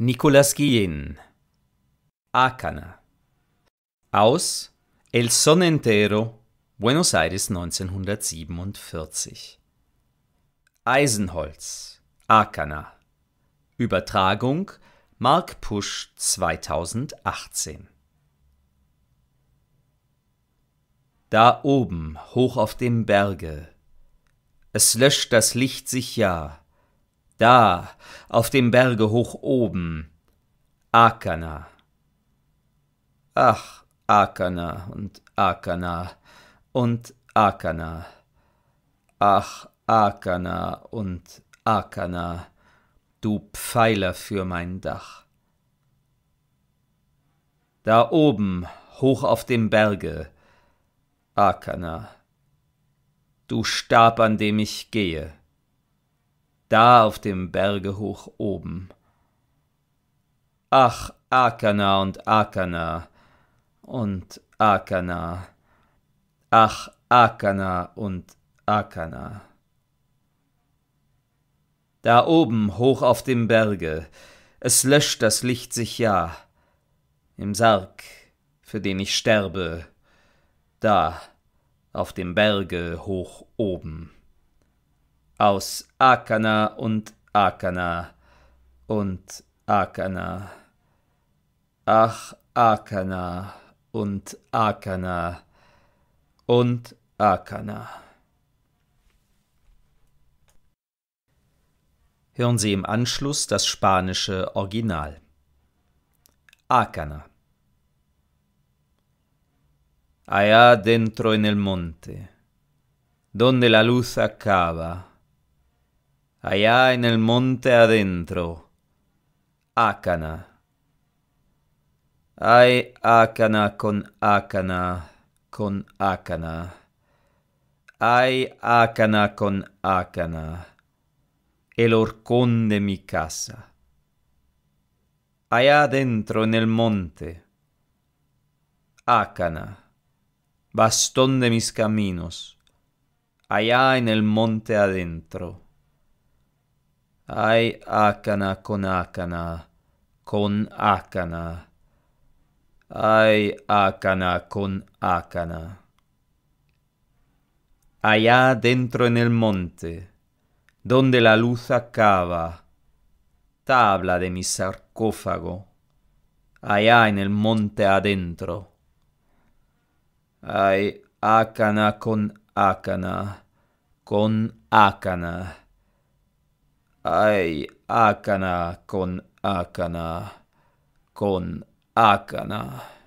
Nicolas Guillén. Akana Aus El Sonentero, Buenos Aires 1947. Eisenholz, Akana Übertragung Mark Pusch 2018. Da oben, hoch auf dem Berge, es löscht das Licht sich ja, da, auf dem Berge hoch oben, Akana. Ach, Akana und Akana und Akana. Ach, Akana und Akana, du Pfeiler für mein Dach. Da oben, hoch auf dem Berge, Akana, du Stab, an dem ich gehe da auf dem Berge hoch oben. Ach, Akana und Akana und Akana. Ach, Akana und Akana. Da oben, hoch auf dem Berge, es löscht das Licht sich ja. Im Sarg, für den ich sterbe, da, auf dem Berge hoch oben aus Akana und Akana und Akana. Ach, Akana und Akana und Akana. Hören Sie im Anschluss das spanische Original. Akana. Allá dentro en el monte, donde la luz acaba allá en el monte adentro, Acana. Ay, Acana con Acana, con Acana. Ay, Acana con Acana, el horcón de mi casa. Allá adentro en el monte, Acana, bastón de mis caminos, allá en el monte adentro. Ay acana con acana, con acana. Ay acana con acana. Allá dentro en el monte, donde la luz acaba, tabla de mi sarcófago, allá en el monte adentro. Ay acana con acana, con acana. Ai, Akana con Akana, con Akana.